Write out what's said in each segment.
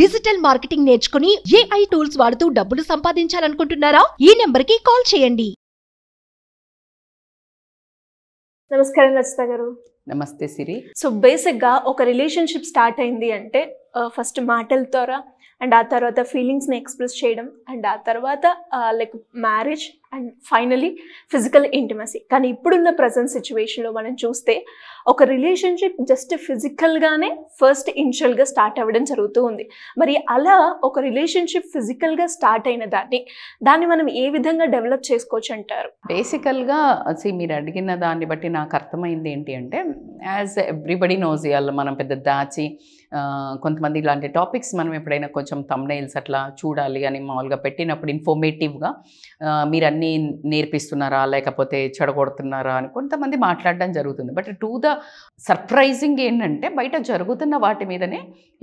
Digital marketing నేర్చుకుని AI tools వాడుతూ డబ్బులు సంపాదించాలనుకుంటున్నారా ఈ నెంబర్ కి కాల్ చేయండి నమస్కారం రచిత గారు నమస్తే సిరి సో బేసిక్ గా ఒక రిలేషన్షిప్ స్టార్ట్ అయింది అంటే ఫస్ట్ మాటల ద్వారా అండ్ ఆ తర్వాత ఫీలింగ్స్ని ఎక్స్ప్రెస్ చేయడం అండ్ ఆ తర్వాత like marriage and finally physical intimacy కానీ ఇప్పుడున్న ప్రజెంట్ సిచ్యువేషన్లో మనం చూస్తే ఒక రిలేషన్షిప్ జస్ట్ ఫిజికల్గానే ఫస్ట్ ఇనిషియల్గా స్టార్ట్ అవ్వడం జరుగుతూ ఉంది మరి అలా ఒక రిలేషన్షిప్ ఫిజికల్గా స్టార్ట్ అయిన దాన్ని దాన్ని మనం ఏ విధంగా డెవలప్ చేసుకోవచ్చు అంటారు బేసికల్గా మీరు అడిగిన దాన్ని బట్టి నాకు అర్థమైంది ఏంటి అంటే యాజ్ ఎవ్రీబడి నోజ్ ఇవాళ మనం పెద్ద దాచి కొంతమంది ఇలాంటి టాపిక్స్ మనం ఎప్పుడైనా కొంచెం తమ్నైల్స్ అట్లా చూడాలి అని మామూలుగా పెట్టినప్పుడు ఇన్ఫర్మేటివ్గా మీరు అన్ని ఇవన్నీ నేర్పిస్తున్నారా లేకపోతే చెడగొడుతున్నారా అని కొంతమంది మాట్లాడడం జరుగుతుంది బట్ టు ద సర్ప్రైజింగ్ ఏంటంటే బయట జరుగుతున్న వాటి మీదనే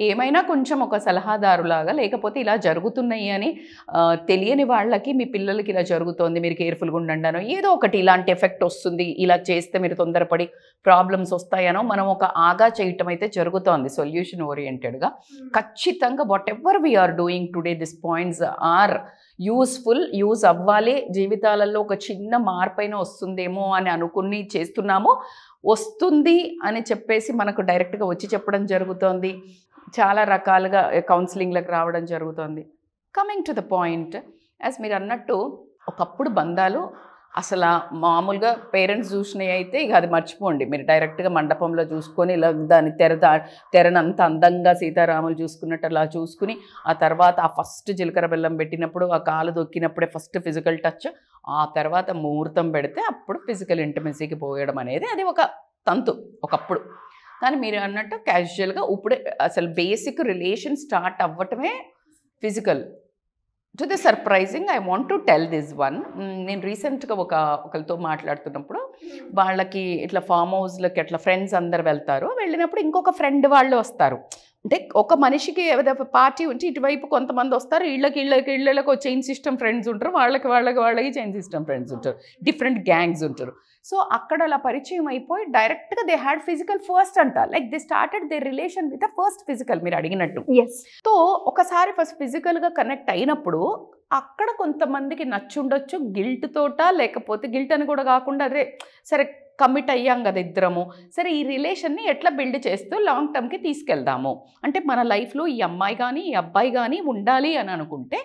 ఏమైనా కొంచెం ఒక సలహాదారులాగా లేకపోతే ఇలా జరుగుతున్నాయి అని తెలియని వాళ్ళకి మీ పిల్లలకి ఇలా జరుగుతోంది మీరు కేర్ఫుల్గా ఉండండానో ఏదో ఒకటి ఇలాంటి ఎఫెక్ట్ వస్తుంది ఇలా చేస్తే మీరు తొందరపడి ప్రాబ్లమ్స్ వస్తాయనో మనం ఒక ఆగా చేయటం అయితే జరుగుతోంది సొల్యూషన్ ఓరియంటెడ్గా ఖచ్చితంగా whatever we're doing today this points are useful use అవ్వాలి జీవితాలలో ఒక చిన్న మార్పైన వస్తుందేమో అని అనుకుని చేస్తున్నాము వస్తుంది అని చెప్పేసి మనకు డైరెక్ట్గా వచ్చి చెప్పడం జరుగుతోంది చాలా రకాలుగా కౌన్సిలింగ్లకు రావడం జరుగుతోంది coming to the point as మీరు అన్నట్టు ఒకప్పుడు బంధాలు అసలు మామూలుగా పేరెంట్స్ చూసినవి అయితే ఇక అది మర్చిపోండి మీరు డైరెక్ట్గా మండపంలో చూసుకొని ఇలా దాన్ని తెర తెరనంత అందంగా సీతారాములు చూసుకున్నట్టు అలా చూసుకుని ఆ తర్వాత ఆ ఫస్ట్ జీలకర్ర బెల్లం పెట్టినప్పుడు ఆ కాలు దొక్కినప్పుడే ఫస్ట్ ఫిజికల్ టచ్ ఆ తర్వాత ముహూర్తం పెడితే అప్పుడు ఫిజికల్ ఇంటమెన్సీకి పోయడం అనేది అది ఒక తంతు ఒకప్పుడు కానీ మీరు అన్నట్టు క్యాజువల్గా ఇప్పుడే అసలు బేసిక్ రిలేషన్ స్టార్ట్ అవ్వటమే physical to the surprising I want to tell this one నేను రీసెంట్గా ఒక ఒకరితో మాట్లాడుతున్నప్పుడు hmm. వాళ్ళకి ఇట్లా ఫామ్ హౌస్లకి అట్లా ఫ్రెండ్స్ అందరు వెళ్తారు వెళ్ళినప్పుడు ఇంకొక ఫ్రెండ్ వాళ్ళు వస్తారు అంటే ఒక మనిషికి ఏదో పార్టీ ఉంటే ఇటువైపు కొంతమంది వస్తారు ఇళ్ళకి ఇళ్ళకి ఇళ్ళకి చైన్ సిస్టమ్ ఫ్రెండ్స్ ఉంటారు వాళ్ళకి వాళ్ళకి వాళ్ళకి చైన్ సిస్టమ్ ఫ్రెండ్స్ ఉంటారు డిఫరెంట్ గ్యాంగ్స్ ఉంటారు సో అక్కడ అలా పరిచయం అయిపోయి డైరెక్ట్గా దే హ్యాడ్ ఫిజికల్ ఫస్ట్ అంట like they started they relation with first physical మీరు అడిగినట్టు సో ఒకసారి ఫస్ట్ ఫిజికల్గా కనెక్ట్ అయినప్పుడు అక్కడ కొంతమందికి నచ్చుండొచ్చు గిల్ట్ తోట లేకపోతే గిల్ట్ అని కూడా కాకుండా అదే సరే కమిట్ అయ్యాం కదా ఇద్దరము సరే ఈ రిలేషన్ని ఎట్లా బిల్డ్ చేస్తూ లాంగ్ టర్మ్కి తీసుకెళ్దాము అంటే మన లైఫ్లో ఈ అమ్మాయి కానీ ఈ అబ్బాయి కానీ ఉండాలి అని అనుకుంటే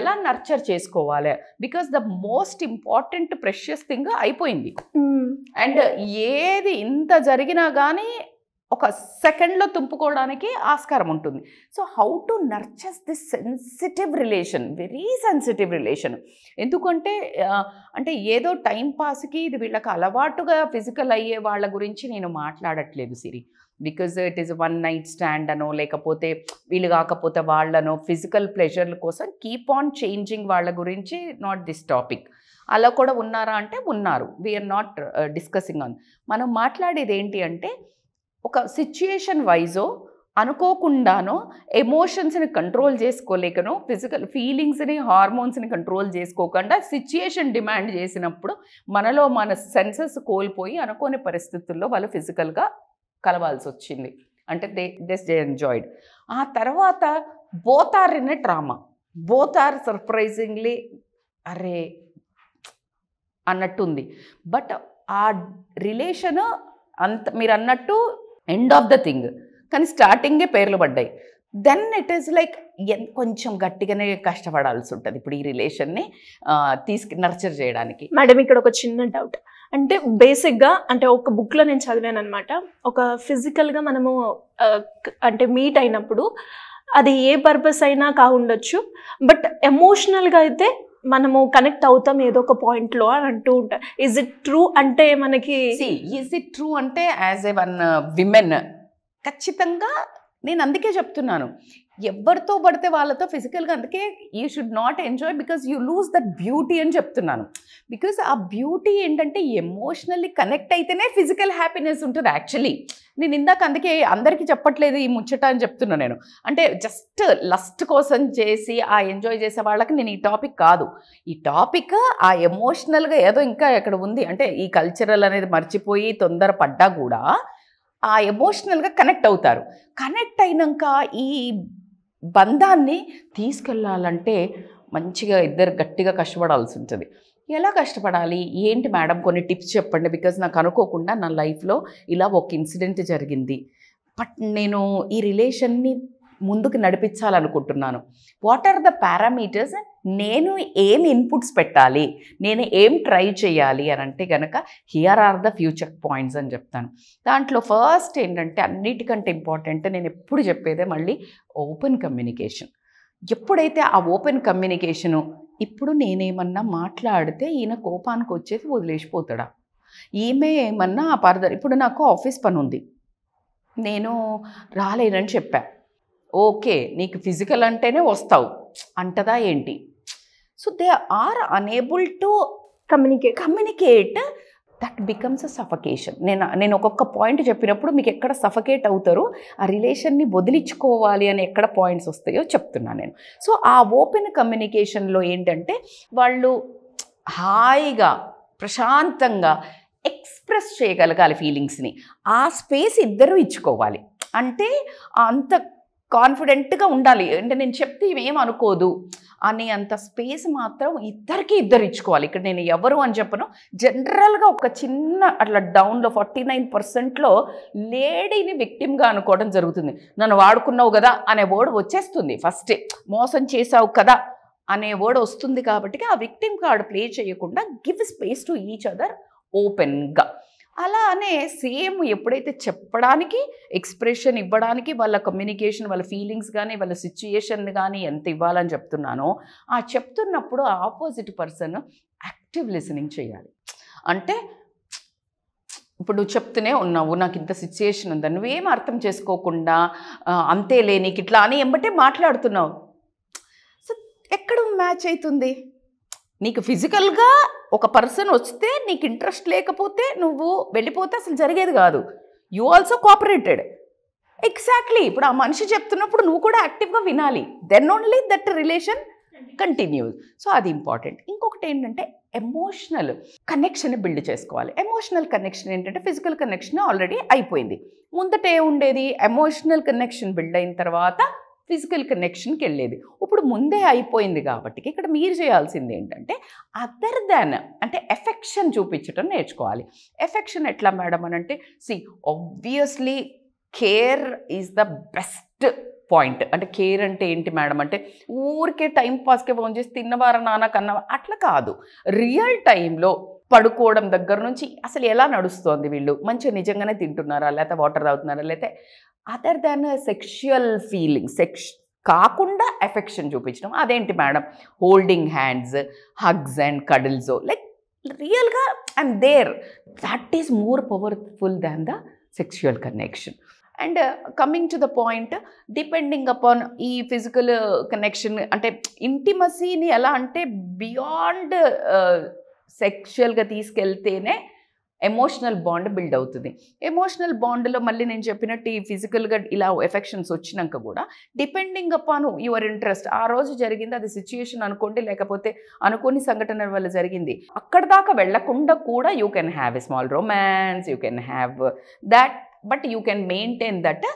ఎలా నర్చర్ చేసుకోవాలి because the most important precious thing అయిపోయింది అండ్ hmm. ఏది ఇంత జరిగినా కానీ ఒక సెకండ్లో తుంపుకోవడానికి ఆస్కారం ఉంటుంది so how to nurture this sensitive relation very sensitive relation ఎందుకంటే అంటే ఏదో టైం పాస్కి ఇది వీళ్ళకి అలవాటుగా ఫిజికల్ అయ్యే వాళ్ళ గురించి నేను మాట్లాడట్లేదు Siri because it is one night stand అనో లేకపోతే వీళ్ళు కాకపోతే వాళ్ళనో ఫిజికల్ ప్లెజర్ల కోసం కీప్ ఆన్ చేంజింగ్ వాళ్ళ గురించి నాట్ దిస్ టాపిక్ అలా కూడా ఉన్నారా అంటే ఉన్నారు వీఆర్ నాట్ డిస్కసింగ్ ఆన్ మనం మాట్లాడేది ఏంటి అంటే ఒక సిచ్యుయేషన్ వైజో అనుకోకుండానో ఎమోషన్స్ని కంట్రోల్ చేసుకోలేకనో ఫిజికల్ ఫీలింగ్స్ని హార్మోన్స్ని కంట్రోల్ చేసుకోకుండా సిచ్యుయేషన్ డిమాండ్ చేసినప్పుడు మనలో మన సెన్సెస్ కోల్పోయి అనుకోని పరిస్థితుల్లో వాళ్ళు ఫిజికల్గా కలవాల్సి వచ్చింది అంటే దే దిస్ డే ఎంజాయిడ్ ఆ తర్వాత బోతార్ అనే ఇన్ డ్రామా బోతార్ సర్ప్రైజింగ్లీ అరే అన్నట్టుంది బట్ ఆ రిలేషన్ అంత మీరు అన్నట్టు ఎండ్ ఆఫ్ ద థింగ్ కానీ స్టార్టింగే పేర్లు పడ్డాయి దెన్ ఇట్ ఈస్ లైక్ కొంచెం గట్టిగానే కష్టపడాల్సి ఉంటుంది ఇప్పుడు ఈ రిలేషన్ని తీసుకు నర్చర్ చేయడానికి మేడం ఇక్కడ ఒక చిన్న డౌట్ అంటే బేసిక్గా అంటే ఒక బుక్లో నేను చదివాను అనమాట ఒక ఫిజికల్గా మనము అంటే మీట్ అయినప్పుడు అది ఏ పర్పస్ అయినా కావుండొచ్చు బట్ ఎమోషనల్గా అయితే మనము కనెక్ట్ అవుతాం ఏదో ఒక పాయింట్ లో అని అంటూ ఉంటారు ఇజ్ ఇట్ ట్రూ అంటే మనకి ఇజ్ ఇట్ ట్రూ అంటే యాజ్ ఏ వన్ విమెన్ ఖచ్చితంగా నేను అందుకే చెప్తున్నాను ఎవరితో పడితే వాళ్ళతో ఫిజికల్గా అందుకే you should not enjoy because you lose that beauty అని చెప్తున్నాను బికాస్ ఆ బ్యూటీ ఏంటంటే ఎమోషనల్లీ కనెక్ట్ అయితేనే ఫిజికల్ హ్యాపీనెస్ ఉంటుంది యాక్చువల్లీ నేను ఇందాక అందుకే అందరికీ చెప్పట్లేదు ఈ ముచ్చట అని చెప్తున్నాను నేను అంటే జస్ట్ లస్ట్ కోసం చేసి ఆ ఎంజాయ్ చేసే వాళ్ళకి నేను ఈ టాపిక్ కాదు ఈ టాపిక్ ఆ ఎమోషనల్గా ఏదో ఇంకా ఇక్కడ ఉంది అంటే ఈ కల్చరల్ అనేది మర్చిపోయి పడ్డా కూడా ఆ ఎమోషనల్గా కనెక్ట్ అవుతారు కనెక్ట్ అయినాక ఈ బంధాన్ని తీసుకెళ్ళాలంటే మంచిగా ఇద్దరు గట్టిగా కష్టపడాల్సి ఉంటుంది ఎలా కష్టపడాలి ఏంటి మేడం కొన్ని టిప్స్ చెప్పండి బికాజ్ నాకు అనుకోకుండా నా లైఫ్లో ఇలా ఒక ఇన్సిడెంట్ జరిగింది బట్ నేను ఈ రిలేషన్ని ముందుకు నడిపించాలనుకుంటున్నాను వాట్ ఆర్ ద పారామీటర్స్ నేను ఏం ఇన్పుట్స్ పెట్టాలి నేను ఏం ట్రై చేయాలి అని అంటే కనుక here are the future points అని చెప్తాను దాంట్లో ఫస్ట్ ఏంటంటే అన్నిటికంటే ఇంపార్టెంట్ నేను ఎప్పుడు చెప్పేదే మళ్ళీ ఓపెన్ కమ్యూనికేషన్ ఎప్పుడైతే ఆ ఓపెన్ కమ్యూనికేషను ఇప్పుడు నేనేమన్నా మాట్లాడితే ఈయన కోపానికి వచ్చేసి వదిలేసిపోతాడా ఈమె ఏమన్నా పరద ఇప్పుడు నాకు ఆఫీస్ పని ఉంది నేను రాలేనని చెప్పాను ఓకే నీకు ఫిజికల్ అంటేనే వస్తావు అంటదా ఏంటి so they are unable to communicate communicate that becomes a suffocation నేను నేను ఒక్కొక్క పాయింట్ చెప్పినప్పుడు మీకు ఎక్కడ సఫకేట్ అవుతారో ఆ రిలేషన్ని వదిలించుకోవాలి అని ఎక్కడ పాయింట్స్ వస్తాయో చెప్తున్నాను నేను సో ఆ ఓపెన్ కమ్యూనికేషన్లో ఏంటంటే వాళ్ళు హాయిగా ప్రశాంతంగా ఎక్స్ప్రెస్ చేయగలగాలి ఫీలింగ్స్ని ఆ స్పేస్ ఇద్దరూ ఇచ్చుకోవాలి అంటే అంత కాన్ఫిడెంట్గా ఉండాలి అంటే నేను చెప్తే ఇవేం అనుకోదు అనే అంత స్పేస్ మాత్రం ఇద్దరికి ఇద్దరు ఇచ్చుకోవాలి ఇక్కడ నేను ఎవరు అని చెప్పను జనరల్గా ఒక చిన్న అట్లా డౌన్లో ఫార్టీ నైన్ పర్సెంట్లో లేడీని విక్టిమ్గా అనుకోవడం జరుగుతుంది నన్ను వాడుకున్నావు కదా అనే వర్డ్ వచ్చేస్తుంది ఫస్టే మోసం చేసావు కదా అనే వర్డ్ వస్తుంది కాబట్టి ఆ విక్టిమ్ కార్డు ప్లే చేయకుండా give space to each other ఓపెన్గా అలానే సేమ్ ఎప్పుడైతే చెప్పడానికి ఎక్స్ప్రెషన్ ఇవ్వడానికి వాళ్ళ కమ్యూనికేషన్ వాళ్ళ ఫీలింగ్స్ కానీ వాళ్ళ సిచ్యుయేషన్ కానీ ఎంత ఇవ్వాలని చెప్తున్నానో ఆ చెప్తున్నప్పుడు ఆ ఆపోజిట్ పర్సన్ యాక్టివ్ లిసనింగ్ చేయాలి అంటే ఇప్పుడు నువ్వు చెప్తూనే ఉన్నావు నాకు ఇంత సిచ్యుయేషన్ ఉందా నువ్వేం అర్థం చేసుకోకుండా అంతే లేనికి ఇట్లా అని ఎంబటే మాట్లాడుతున్నావు సో ఎక్కడ మ్యాచ్ అవుతుంది నీకు ఫిజికల్గా ఒక పర్సన్ వస్తే నీకు ఇంట్రెస్ట్ లేకపోతే నువ్వు వెళ్ళిపోతే అసలు జరిగేది కాదు యు ఆల్సో కోఆపరేటెడ్ ఎగ్జాక్ట్లీ ఇప్పుడు ఆ మనిషి చెప్తున్నప్పుడు నువ్వు కూడా యాక్టివ్గా వినాలి then only that relation continues so అది ఇంపార్టెంట్ ఇంకొకటి ఏంటంటే ఎమోషనల్ కనెక్షన్ బిల్డ్ చేసుకోవాలి ఎమోషనల్ కనెక్షన్ ఏంటంటే ఫిజికల్ కనెక్షన్ ఆల్రెడీ అయిపోయింది ముందట ఉండేది ఎమోషనల్ కనెక్షన్ బిల్డ్ అయిన తర్వాత ఫిజికల్ కనెక్షన్కి వెళ్ళేది ఇప్పుడు ముందే అయిపోయింది కాబట్టి ఇక్కడ మీరు చేయాల్సింది ఏంటంటే అదర్ దాన్ అంటే ఎఫెక్షన్ చూపించటం నేర్చుకోవాలి ఎఫెక్షన్ ఎట్లా మేడం అని అంటే see obviously care is the best point అంటే కేర్ అంటే ఏంటి మేడం అంటే ఊరికే టైం పాస్కే ఫోన్ చేసి తిన్నవారా నాన్న కన్నా అట్లా కాదు రియల్ టైంలో పడుకోవడం దగ్గర నుంచి అసలు ఎలా నడుస్తోంది వీళ్ళు మంచిగా నిజంగానే తింటున్నారా లేకపోతే వాటర్ తాగుతున్నారా లేకపోతే other than sexual feeling sex కాకుండా ఎఫెక్షన్ చూపించడం అదేంటి madam holding hands hugs and cuddles like రియల్గా and there that is more powerful than the sexual connection and coming to the point depending upon ఈ physical connection అంటే ఇంటిమసీని ఎలా అంటే beyond సెక్షువల్గా uh, తీసుకెళ్తేనే ఎమోషనల్ బాండ్ బిల్డ్ అవుతుంది ఎమోషనల్ బాండ్లో మళ్ళీ నేను చెప్పినట్టు ఈ ఫిజికల్గా ఇలా ఎఫెక్షన్స్ వచ్చినాక కూడా డిపెండింగ్ అపాన్ యువర్ ఇంట్రెస్ట్ ఆ రోజు జరిగింది అది సిచ్యుయేషన్ అనుకోండి లేకపోతే అనుకోని సంఘటన వల్ల జరిగింది అక్కడ దాకా వెళ్లకుండా కూడా you can have a small romance you can have that but you can maintain that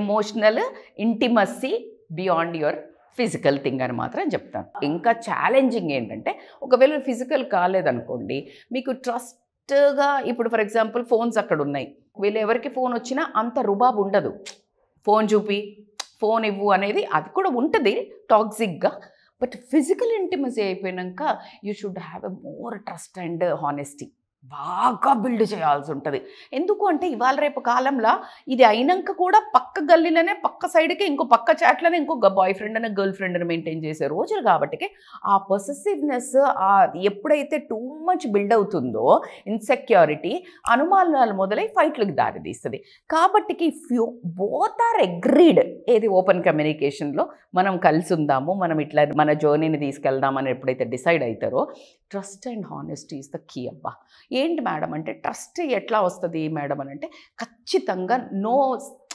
emotional intimacy beyond your physical thing అని మాత్రం చెప్తాను ఇంకా ఛాలెంజింగ్ ఏంటంటే ఒకవేళ ఫిజికల్ కాలేదనుకోండి మీకు ట్రస్ట్ కరెక్ట్గా ఇప్పుడు ఫర్ ఎగ్జాంపుల్ ఫోన్స్ అక్కడ ఉన్నాయి వీళ్ళు ఎవరికి ఫోన్ వచ్చినా అంత రుబాబు ఉండదు ఫోన్ చూపి ఫోన్ ఇవ్వు అనేది అది కూడా ఉంటుంది టాక్సిక్గా బట్ ఫిజికల్ ఇంటిమసీ అయిపోయాక you should have a more trust and honesty బాగా బిల్డ్ చేయాల్సి ఉంటుంది ఎందుకు అంటే ఇవాళ రేపు కాలంలో ఇది అయినాక కూడా పక్క గల్లీలనే పక్క సైడ్కి ఇంకో పక్క చాట్లనే ఇంకో బాయ్ ఫ్రెండ్ అనే గర్ల్ ఫ్రెండ్ అని మెయింటైన్ చేసే రోజులు కాబట్టి ఆ పొసెసివ్నెస్ ఎప్పుడైతే టూ మచ్ బిల్డ్ అవుతుందో ఇన్సెక్యూరిటీ అనుమానాలు మొదలై ఫైట్లకు దారితీస్తుంది కాబట్టి ఫ్యూ బోత్ ఆర్ అగ్రీడ్ ఏది ఓపెన్ కమ్యూనికేషన్లో మనం కలిసి ఉందాము మనం ఇట్లా మన జర్నీని తీసుకెళ్దామని ఎప్పుడైతే డిసైడ్ అవుతారో trust and honesty is the key అబ్బా ఏంటి మేడం అంటే ట్రస్ట్ ఎట్లా వస్తుంది మేడం అని అంటే ఖచ్చితంగా నో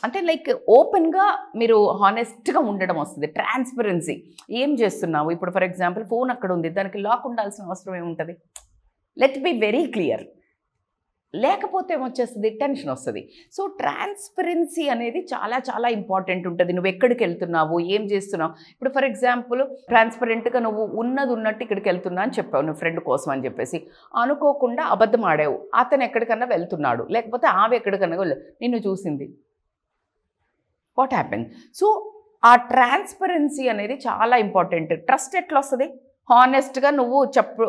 అంటే లైక్ ఓపెన్గా మీరు హానెస్ట్గా ఉండడం వస్తుంది ట్రాన్స్పరెన్సీ ఏం చేస్తున్నావు ఇప్పుడు ఫర్ ఎగ్జాంపుల్ ఫోన్ అక్కడ ఉంది దానికి లాక్ ఉండాల్సిన అవసరం ఏముంటుంది లెట్ బి వెరీ క్లియర్ లేకపోతే వచ్చేస్తుంది టెన్షన్ వస్తుంది సో ట్రాన్స్పరెన్సీ అనేది చాలా చాలా ఇంపార్టెంట్ ఉంటుంది నువ్వు ఎక్కడికి వెళ్తున్నావు ఏం చేస్తున్నావు ఇప్పుడు ఫర్ ఎగ్జాంపుల్ ట్రాన్స్పరెంట్గా నువ్వు ఉన్నది ఉన్నట్టు ఇక్కడికి వెళ్తున్నా అని చెప్పావు నువ్వు ఫ్రెండ్ కోసం అని చెప్పేసి అనుకోకుండా అబద్ధం ఆడావు అతను ఎక్కడికన్నా వెళ్తున్నాడు లేకపోతే ఆమె ఎక్కడికన్నా వెళ్ళు నిన్ను చూసింది వాట్ హ్యాపెన్ సో ఆ ట్రాన్స్పరెన్సీ అనేది చాలా ఇంపార్టెంట్ ట్రస్ట్ ఎట్లా వస్తుంది హానెస్ట్గా నువ్వు చెప్పు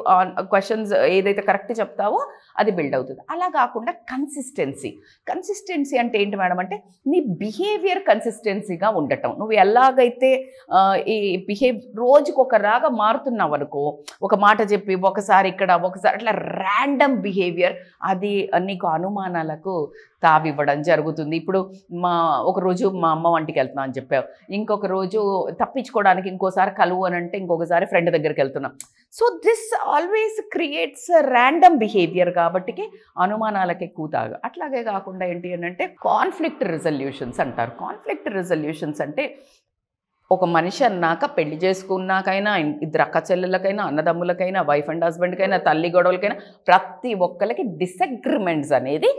క్వశ్చన్స్ ఏదైతే కరెక్ట్ చెప్తావో అది బిల్డ్ అవుతుంది అలా కాకుండా కన్సిస్టెన్సీ కన్సిస్టెన్సీ అంటే ఏంటి మేడం అంటే నీ బిహేవియర్ కన్సిస్టెన్సీగా ఉండటం నువ్వు ఎలాగైతే ఈ బిహేవ్ రోజుకి ఒక రాగా మారుతున్నావు అనుకో ఒక మాట చెప్పి ఒకసారి ఇక్కడ ఒకసారి అట్లా ర్యాండమ్ బిహేవియర్ అది నీకు అనుమానాలకు తావివ్వడం జరుగుతుంది ఇప్పుడు మా ఒకరోజు మా అమ్మ వంటికి వెళ్తున్నా అని చెప్పావు ఇంకొక రోజు తప్పించుకోవడానికి ఇంకోసారి కలువు అని అంటే ఇంకొకసారి ఫ్రెండ్ దగ్గరికి వెళ్తున్నాం so this always creates random behaviour కాబట్టికి అనుమానాలకి ఎక్కువ తాగు అట్లాగే కాకుండా ఏంటి అని అంటే కాన్ఫ్లిక్ట్ రిజల్యూషన్స్ అంటారు కాన్ఫ్లిక్ట్ రిజల్యూషన్స్ అంటే ఒక మనిషి అన్నాక పెళ్లి చేసుకున్నాకైనా ఇద్దరు అక్క చెల్లెలకైనా అన్నదమ్ములకైనా వైఫ్ అండ్ హస్బెండ్కైనా తల్లి గొడవలకైనా ప్రతి ఒక్కరికి డిసగ్రిమెంట్స్ అనేది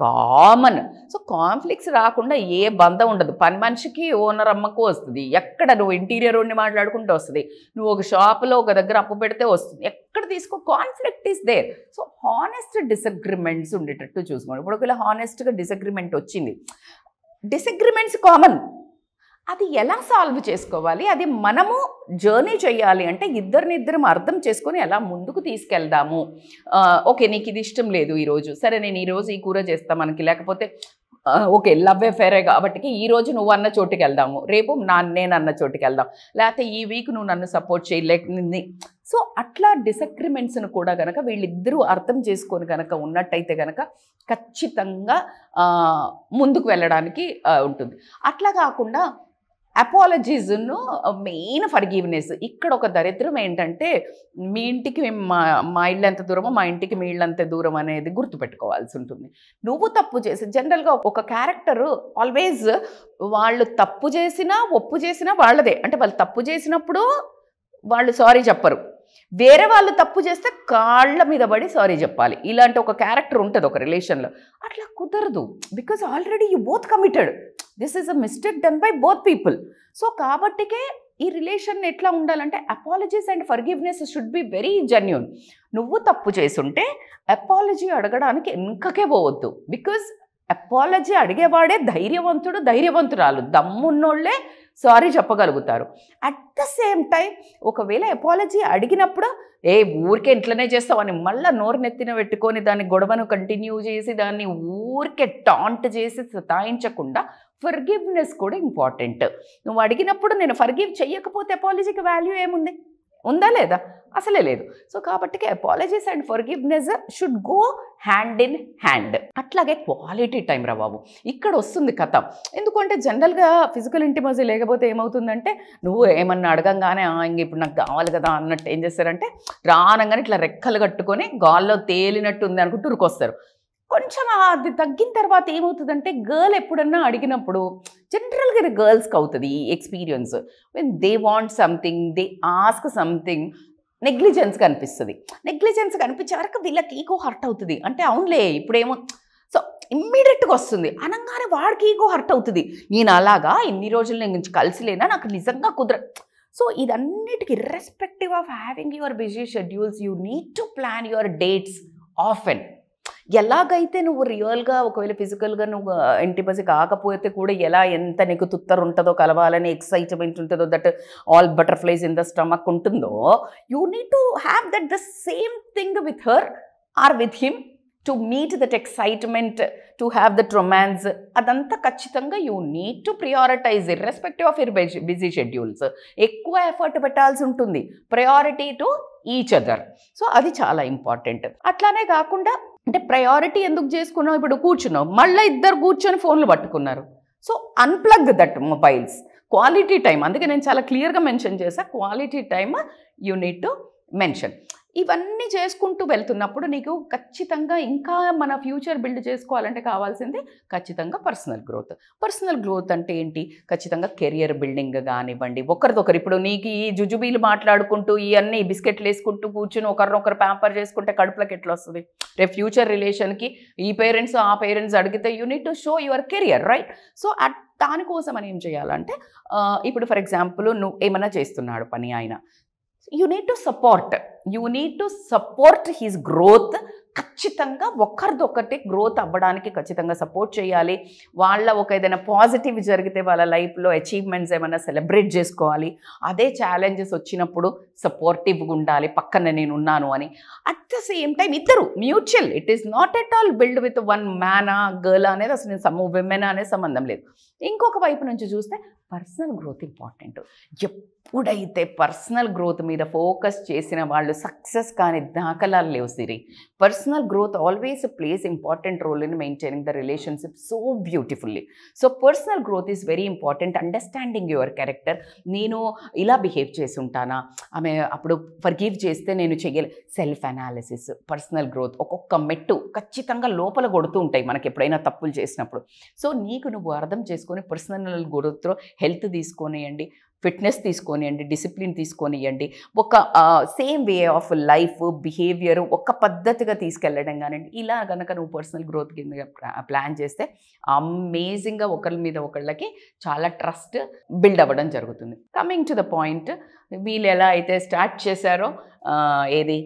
కామన్ సో కాన్ఫ్లిక్ట్స్ రాకుండా ఏ బంధం ఉండదు పని మనిషికి ఓనర్ అమ్మకు వస్తుంది ఎక్కడ నువ్వు ఇంటీరియర్ ఉండి మాట్లాడుకుంటూ వస్తుంది నువ్వు ఒక షాప్లో ఒక దగ్గర అప్పు పెడితే వస్తుంది ఎక్కడ తీసుకో conflict is there so honest disagreements ఉండేటట్టు చూసుకోండి ఇప్పుడు ఒకవేళ హానెస్ట్గా డిసగ్రిమెంట్ వచ్చింది డిసగ్రిమెంట్స్ కామన్ అది ఎలా సాల్వ్ చేసుకోవాలి అది మనము జర్నీ చేయాలి అంటే ఇద్దరినిద్దరం అర్థం చేసుకొని ఎలా ముందుకు తీసుకెళ్దాము ఓకే నీకు ఇది ఇష్టం లేదు ఈరోజు సరే నేను ఈరోజు ఈ కూర చేస్తా మనకి లేకపోతే ఓకే లవ్ అఫేరే కాబట్టి ఈ రోజు నువ్వు అన్న చోటుకి వెళ్దాము రేపు నా నేను అన్న చోటుకి వెళ్దాం లేకపోతే ఈ వీక్ నువ్వు నన్ను సపోర్ట్ చేయలేకుంది సో అట్లా డిసగ్రిమెంట్స్ను కూడా కనుక వీళ్ళిద్దరూ అర్థం చేసుకొని కనుక ఉన్నట్టయితే కనుక ఖచ్చితంగా ముందుకు వెళ్ళడానికి ఉంటుంది అట్లా కాకుండా అపాలజీస్ను మెయిన్ ఫర్గివ్నెస్ ఇక్కడ ఒక దరిద్రం ఏంటంటే మీ ఇంటికి మా మా ఇళ్ళు ఎంత దూరమో మా ఇంటికి మీ ఇళ్ళంత దూరం అనేది గుర్తుపెట్టుకోవాల్సి ఉంటుంది నువ్వు తప్పు చేసి జనరల్గా ఒక క్యారెక్టర్ ఆల్వేజ్ వాళ్ళు తప్పు చేసినా ఒప్పు చేసినా వాళ్ళదే అంటే వాళ్ళు తప్పు చేసినప్పుడు వాళ్ళు సారీ చెప్పరు వేరే వాళ్ళు తప్పు చేస్తే కాళ్ళ మీద పడి సారీ చెప్పాలి ఇలాంటి ఒక క్యారెక్టర్ ఉంటుంది ఒక రిలేషన్లో అట్లా కుదరదు because already you both committed this is a mistake done by both people so కాబట్టికే ఈ రిలేషన్ ఎట్లా ఉండాలంటే apologies and forgiveness should be very genuine నువ్వు తప్పు చేసుంటే అపాలజీ అడగడానికి వెనుకకే పోవద్దు బికాజ్ అపాలజీ అడిగేవాడే ధైర్యవంతుడు ధైర్యవంతురాలు దమ్మున్నోళ్ళే సారీ చెప్పగలుగుతారు అట్ ద సేమ్ టైం ఒకవేళ ఎపాలజీ అడిగినప్పుడు ఏ ఊరికే ఇంట్లోనే చేస్తావని మళ్ళీ నోరు నెత్తిన పెట్టుకొని దాన్ని గొడవను కంటిన్యూ చేసి దాన్ని ఊరికే టాంట్ చేసి సతాయించకుండా ఫర్గివ్నెస్ కూడా ఇంపార్టెంట్ నువ్వు అడిగినప్పుడు నేను ఫర్గివ్ చెయ్యకపోతే ఎపాలజీకి వాల్యూ ఏముంది ఉందా లేదా అసలే లేదు సో కాబట్టి apologies and forgiveness should go hand in hand అట్లాగే క్వాలిటీ టైం రా బాబు ఇక్కడ వస్తుంది కథ ఎందుకంటే జనరల్గా ఫిజికల్ ఇంటిమజీ లేకపోతే ఏమవుతుందంటే నువ్వు ఏమన్నా అడగంగానే ఇంక ఇప్పుడు నాకు కావాలి కదా అన్నట్టు ఏం చేస్తారంటే రానంగానే ఇట్లా రెక్కలు కట్టుకొని గాల్లో తేలినట్టు ఉంది అనుకుంటూ ఉరికొస్తారు కొంచెం అది తగ్గిన తర్వాత ఏమవుతుందంటే గర్ల్ ఎప్పుడన్నా అడిగినప్పుడు జనరల్గా ఇది గర్ల్స్కి అవుతుంది ఈ experience when they want something they ask something negligence కనిపిస్తుంది నెగ్లిజెన్స్ కనిపించే వరకు వీళ్ళకి ఈగో హర్ట్ అవుతుంది అంటే అవునులే ఇప్పుడేమో సో ఇమ్మీడియట్గా వస్తుంది అనగానే వాడికి ఈగో హర్ట్ అవుతుంది నేను అలాగా ఇన్ని రోజులు నేను కలిసిలేనా నాకు నిజంగా కుదర సో ఇదన్నిటికీ respective of having your busy schedules you need to plan your dates off and ఎలాగైతే నువ్వు రియల్గా ఒకవేళ ఫిజికల్గా నువ్వు ఇంటిమసీ కాకపోతే కూడా ఎలా ఎంత నీకు తుత్తరు ఉంటుందో కలవాలని ఎక్సైట్మెంట్ ఉంటుందో that all butterflies in the stomach ఉంటుందో you need to have that the same thing with her or with him to meet that excitement to have that romance అదంతా ఖచ్చితంగా you need to prioritize irrespective of your busy schedules ఎక్కువ effort పెట్టాల్సి ఉంటుంది priority to each other so అది చాలా important అట్లానే కాకుండా అంటే ప్రయారిటీ ఎందుకు చేసుకున్నావు ఇప్పుడు కూర్చున్నావు మళ్ళీ ఇద్దరు కూర్చొని ఫోన్లు పట్టుకున్నారు so unplug that mobiles quality time అందుకే నేను చాలా క్లియర్గా మెన్షన్ చేశాను క్వాలిటీ టైమ్ యూనిట్ మెన్షన్ ఇవన్నీ చేసుకుంటూ వెళ్తున్నప్పుడు నీకు ఖచ్చితంగా ఇంకా మన ఫ్యూచర్ బిల్డ్ చేసుకోవాలంటే కావాల్సింది ఖచ్చితంగా పర్సనల్ గ్రోత్ పర్సనల్ గ్రోత్ అంటే ఏంటి ఖచ్చితంగా కెరియర్ బిల్డింగ్ కానివ్వండి ఒకరిదొకరు ఇప్పుడు నీకు ఈ జుజుబీలు మాట్లాడుకుంటూ ఇవన్నీ బిస్కెట్లు వేసుకుంటూ కూర్చుని ఒకరినొకరు ప్యాంపర్ చేసుకుంటే కడుపులకు ఎట్లా వస్తుంది రేపు ఫ్యూచర్ రిలేషన్కి ఈ పేరెంట్స్ ఆ పేరెంట్స్ అడిగితే you to show your career right so at దానికోసం అని ఏం చేయాలంటే ఇప్పుడు ఫర్ ఎగ్జాంపుల్ నువ్వు ఏమైనా చేస్తున్నాడు పని ఆయన you need to support you need to support his growth ఖచ్చితంగా ఒకరిదొకటి గ్రోత్ అవ్వడానికి ఖచ్చితంగా సపోర్ట్ చేయాలి వాళ్ళ ఒక ఏదైనా పాజిటివ్ జరిగితే వాళ్ళ లైఫ్లో అచీవ్మెంట్స్ ఏమైనా సెలబ్రేట్ చేసుకోవాలి అదే ఛాలెంజెస్ వచ్చినప్పుడు సపోర్టివ్గా ఉండాలి పక్కన నేను ఉన్నాను అని అట్ ద సేమ్ టైం ఇద్దరు mutual it is not at all build with one మ్యానా గర్ల్ అనేది అసలు నేను సమ్ విమెన్ అనే సంబంధం లేదు ఇంకొక వైపు నుంచి చూస్తే పర్సనల్ గ్రోత్ ఇంపార్టెంట్ ఎప్పుడైతే పర్సనల్ గ్రోత్ మీద ఫోకస్ చేసిన వాళ్ళు సక్సెస్ కానీ దాఖలాలు లేవు Siri personal growth always plays important role in maintaining the relationship so beautifully so personal growth is very important understanding your character నేను ఇలా బిహేవ్ చేసి ఉంటానా ఆమె అప్పుడు ఫర్గీవ్ చేస్తే నేను చెయ్యలే సెల్ఫ్ అనాలిసిస్ పర్సనల్ గ్రోత్ ఒక్కొక్క మెట్టు ఖచ్చితంగా లోపల కొడుతూ ఉంటాయి మనకి ఎప్పుడైనా తప్పులు చేసినప్పుడు సో నీకు నువ్వు అర్థం చేసుకొని పర్సనల్ గ్రోత్లో హెల్త్ తీసుకొనియండి ఫిట్నెస్ తీసుకొనియండి డిసిప్లిన్ తీసుకొనియండి ఒక same way of life behaviour ఒక పద్ధతిగా తీసుకెళ్ళడం కానివ్వండి ఇలా కనుక నువ్వు పర్సనల్ గ్రోత్ కింద ప్లాన్ చేస్తే అమేజింగ్గా ఒకరి మీద ఒకళ్ళకి చాలా ట్రస్ట్ బిల్డ్ అవ్వడం జరుగుతుంది కమింగ్ టు ద పాయింట్ వీళ్ళు ఎలా అయితే స్టార్ట్ చేశారో ఏది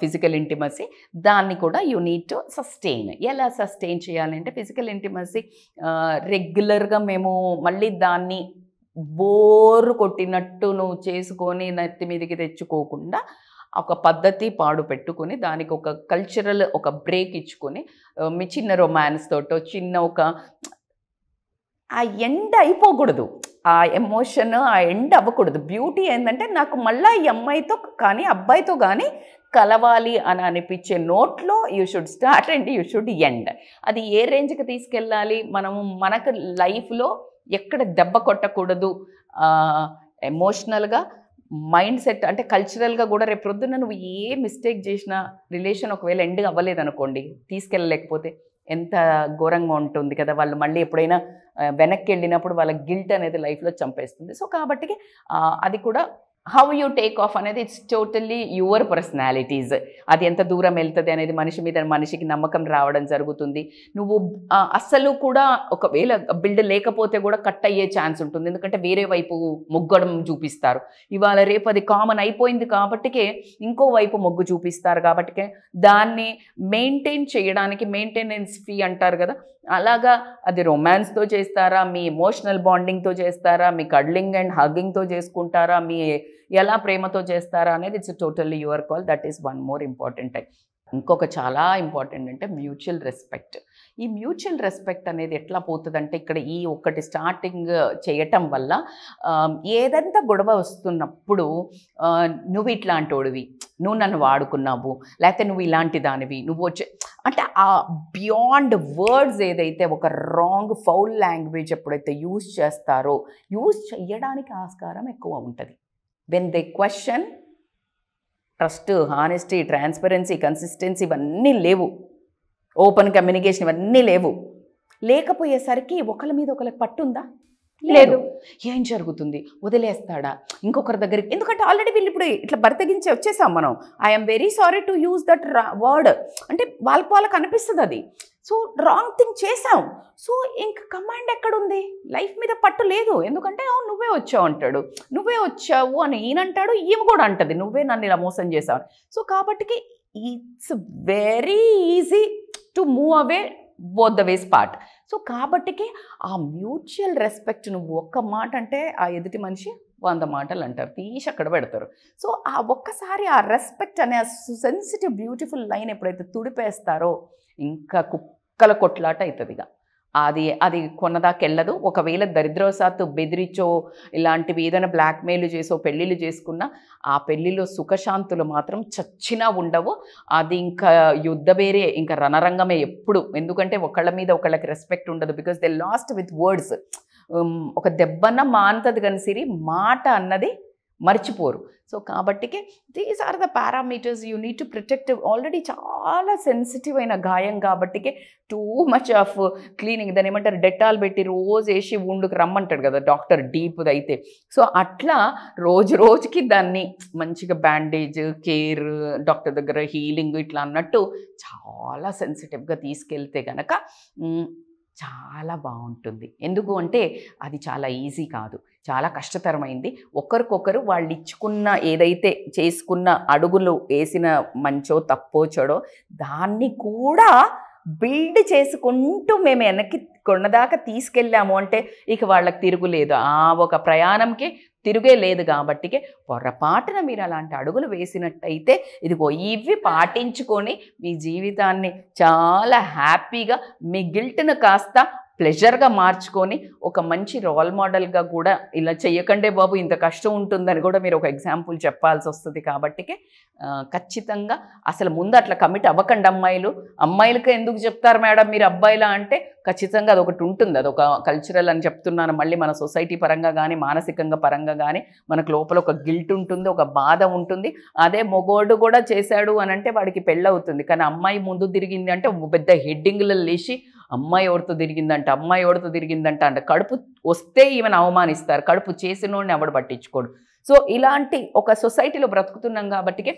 ఫిజికల్ ఇంటిమసీ దాన్ని కూడా యూ నీడ్ టు సస్టైన్ ఎలా సస్టైన్ చేయాలంటే ఫిజికల్ ఇంటిమసీ రెగ్యులర్గా మేము మళ్ళీ దాన్ని బోరు కొట్టినట్టు నువ్వు చేసుకొని నెత్తి మీదకి తెచ్చుకోకుండా ఒక పద్ధతి పాడు పెట్టుకుని దానికి ఒక కల్చరల్ ఒక బ్రేక్ ఇచ్చుకొని మీ చిన్న రొమాన్స్ తోటో చిన్న ఒక ఆ ఎండ్ అయిపోకూడదు ఆ ఎమోషన్ ఆ ఎండ్ అవ్వకూడదు బ్యూటీ ఏంటంటే నాకు మళ్ళీ ఈ అమ్మాయితో కానీ అబ్బాయితో కానీ కలవాలి అని అనిపించే నోట్లో you should start and you should end అది ఏ రేంజ్కి తీసుకెళ్ళాలి మనము మనకు లైఫ్లో ఎక్కడ దెబ్బ కొట్టకూడదు ఎమోషనల్గా మైండ్ సెట్ అంటే కల్చరల్గా కూడా రేపు ప్రొద్దున నువ్వు ఏ మిస్టేక్ చేసినా రిలేషన్ ఒకవేళ ఎండ్ అవ్వలేదనుకోండి తీసుకెళ్ళలేకపోతే ఎంత ఘోరంగా ఉంటుంది కదా వాళ్ళు మళ్ళీ ఎప్పుడైనా వెనక్కి వెళ్ళినప్పుడు వాళ్ళ గిల్ట్ అనేది లైఫ్లో చంపేస్తుంది సో కాబట్టి అది కూడా హౌ యూ టేక్ ఆఫ్ అనేది ఇట్స్ టోటల్లీ యువర్ పర్సనాలిటీస్ అది ఎంత దూరం వెళ్తుంది అనేది మనిషి మీద మనిషికి నమ్మకం రావడం జరుగుతుంది నువ్వు అస్సలు కూడా ఒకవేళ బిల్డ్ లేకపోతే కూడా కట్ అయ్యే ఛాన్స్ ఉంటుంది ఎందుకంటే వేరే వైపు మొగ్గడం చూపిస్తారు ఇవాళ రేపు అది కామన్ అయిపోయింది కాబట్టికే ఇంకో వైపు మొగ్గు చూపిస్తారు కాబట్టికే దాన్ని మెయింటైన్ చేయడానికి మెయింటెనెన్స్ ఫీ అంటారు కదా అలాగా అది రొమాన్స్తో చేస్తారా మీ ఎమోషనల్ బాండింగ్తో చేస్తారా మీ కడ్లింగ్ అండ్ హగ్గింగ్తో చేసుకుంటారా మీ ఎలా ప్రేమతో చేస్తారా అనేది it's totally your call that is one more important type ఇంకొక చాలా ఇంపార్టెంట్ అంటే మ్యూచువల్ రెస్పెక్ట్ ఈ మ్యూచువల్ రెస్పెక్ట్ అనేది ఎట్లా పోతుందంటే ఇక్కడ ఈ ఒక్కటి స్టార్టింగ్ చేయటం వల్ల ఏదంతా గొడవ వస్తున్నప్పుడు నువ్వు ఇట్లాంటి ఓడివి నువ్వు నన్ను వాడుకున్నావు లేకపోతే నువ్వు ఇలాంటి దానివి నువ్వు వచ్చే అంటే ఆ బియాండ్ వర్డ్స్ ఏదైతే ఒక రాంగ్ ఫౌల్ లాంగ్వేజ్ ఎప్పుడైతే యూజ్ చేస్తారో యూజ్ చేయడానికి ఆస్కారం ఎక్కువ ఉంటుంది when they question trust honesty transparency consistency ఇవన్నీ లేవు ఓపెన్ కమ్యూనికేషన్ ఇవన్నీ లేవు లేకపోయేసరికి ఒకళ్ళ మీద ఒకళ్ళకి పట్టుందా లేదు ఏం జరుగుతుంది వదిలేస్తాడా ఇంకొకరి దగ్గరికి ఎందుకంటే ఆల్రెడీ వీళ్ళు ఇప్పుడు ఇట్లా బరితగించి వచ్చేసాం మనం I'm very sorry to use that word అంటే వాళ్ళకి వాళ్ళకి అనిపిస్తుంది అది సో రాంగ్ థింగ్ చేసాం సో ఇంక కమాండ్ ఎక్కడుంది లైఫ్ మీద పట్టు లేదు ఎందుకంటే నువ్వే వచ్చావు అంటాడు నువ్వే వచ్చావు అని ఈయనంటాడు ఈమె కూడా అంటది నువ్వే నన్ను ఇలా మోసం చేసావు సో కాబట్టికి it's very to move away both the ways part so కాబట్టికి ఆ మ్యూచువల్ రెస్పెక్ట్ నువ్వు ఒక్క మాట అంటే ఆ ఎదుటి మనిషి వంద మాటలు అంటారు తీసి అక్కడ పెడతారు సో ఆ ఒక్కసారి ఆ రెస్పెక్ట్ అనే సెన్సిటివ్ బ్యూటిఫుల్ లైన్ ఎప్పుడైతే తుడిపేస్తారో ఇంకా కుక్కల కొట్లాట అవుతుంది ఇక అది అది కొన్నదాకెళ్ళదు ఒకవేళ దరిద్రవశాత్తు బెదిరించో ఇలాంటివి ఏదైనా బ్లాక్మెయిల్ చేసో పెళ్ళిళ్ళు చేసుకున్నా ఆ పెళ్ళిలో సుఖశాంతులు మాత్రం చచ్చినా ఉండవు అది ఇంకా యుద్ధ వేరే ఇంకా రణరంగమే ఎప్పుడు ఎందుకంటే ఒకళ్ళ మీద ఒకళ్ళకి రెస్పెక్ట్ ఉండదు because they lost with words ఒక దెబ్బన మానుతుంది కానీ సిరి మాట అన్నది మర్చిపోరు సో కాబట్టికి these are the parameters you need to protect already చాలా సెన్సిటివ్ అయిన గాయం కాబట్టికి టూ మచ్ ఆఫ్ క్లీనింగ్ దాని ఏమంటారు డెటాల్ పెట్టి రోజు వేసి ఊండుకు రమ్మంటాడు కదా డాక్టర్ డీప్ అయితే సో అట్లా రోజు రోజుకి దాన్ని మంచిగా బ్యాండేజ్ కేర్ డాక్టర్ దగ్గర హీలింగ్ ఇట్లా అన్నట్టు చాలా సెన్సిటివ్గా తీసుకెళ్తే కనుక చాలా బాగుంటుంది ఎందుకు అంటే అది చాలా ఈజీ కాదు చాలా కష్టతరమైంది ఒకరికొకరు వాళ్ళు ఇచ్చుకున్న ఏదైతే చేసుకున్న అడుగులు వేసిన మంచో తప్పో చెడో దాన్ని కూడా బిల్డ్ చేసుకుంటూ మేము వెనక్కి కొండదాకా తీసుకెళ్ళాము అంటే ఇక వాళ్ళకి తిరుగులేదు ఆ ఒక ప్రయాణంకి తిరుగే లేదు కాబట్టి పొరపాటున మీరు అలాంటి అడుగులు వేసినట్టయితే ఇదిగో ఇవి పాటించుకొని మీ జీవితాన్ని చాలా హ్యాపీగా మీ గిల్ట్ను కాస్త ప్లెజర్గా మార్చుకొని ఒక మంచి రోల్ మోడల్గా కూడా ఇలా చేయకండే బాబు ఇంత కష్టం ఉంటుందని కూడా మీరు ఒక ఎగ్జాంపుల్ చెప్పాల్సి వస్తుంది కాబట్టి ఖచ్చితంగా అసలు ముందు అట్లా కమిట్ అవ్వకండి అమ్మాయిలు అమ్మాయిలకే ఎందుకు చెప్తారు మేడం మీరు అబ్బాయిలా అంటే ఖచ్చితంగా అదొకటి ఉంటుంది అదొక కల్చరల్ అని చెప్తున్నాను మళ్ళీ మన సొసైటీ పరంగా కానీ మానసికంగా పరంగా కానీ మనకు లోపల ఒక గిల్ట్ ఉంటుంది ఒక బాధ ఉంటుంది అదే మొగోడు కూడా చేశాడు అని అంటే వాడికి పెళ్ళవుతుంది కానీ అమ్మాయి ముందు తిరిగింది అంటే పెద్ద హెడ్డింగ్లు లేచి అమ్మాయి ఎవరితో తిరిగిందంట అమ్మాయి ఎవరితో తిరిగిందంట అంట కడుపు వస్తే ఈమెను అవమానిస్తారు కడుపు చేసినోడిని ఎవడు పట్టించుకోడు సో ఇలాంటి ఒక సొసైటీలో బ్రతుకుతున్నాం కాబట్టికే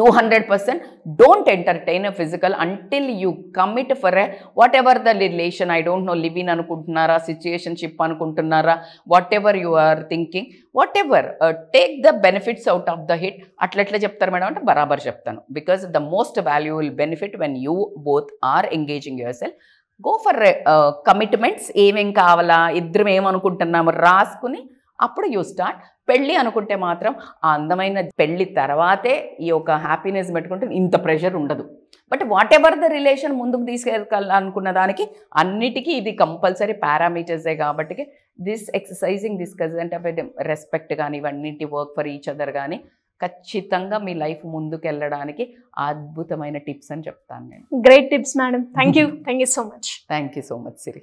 two hundred percent don't entertain a physical until you commit for a whatever the relation I don't know live in అనుకుంటున్నారా సిచ్యుయేషన్షిప్ అనుకుంటున్నారా whatever you are thinking whatever take the benefits out of the hit అట్లట్లా చెప్తారు madam అంటే బరాబర్ చెప్తాను because the most valuable benefit when you both are engaging yourself go for commitments ఏమేం కావాలా ఇద్దరం ఏమనుకుంటున్నాము రాసుకుని అప్పుడు యూ స్టార్ట్ పెళ్ళి అనుకుంటే మాత్రం ఆ అందమైన పెళ్ళి తర్వాతే ఈ యొక్క హ్యాపీనెస్ పెట్టుకుంటే ఇంత ప్రెషర్ ఉండదు but whatever the relation ముందుకు తీసుకెళ్ళాలనుకున్న దానికి అన్నిటికీ ఇది కంపల్సరీ పారామీటర్సే కాబట్టి this exercising this consent of respect కానీ ఇవన్నింటి వర్క్ ఫర్ ఈచ్ అదర్ కానీ ఖచ్చితంగా మీ లైఫ్ ముందుకు వెళ్ళడానికి అద్భుతమైన టిప్స్ అని చెప్తాను నేను great tips madam thank you thank you so much thank you so much Siri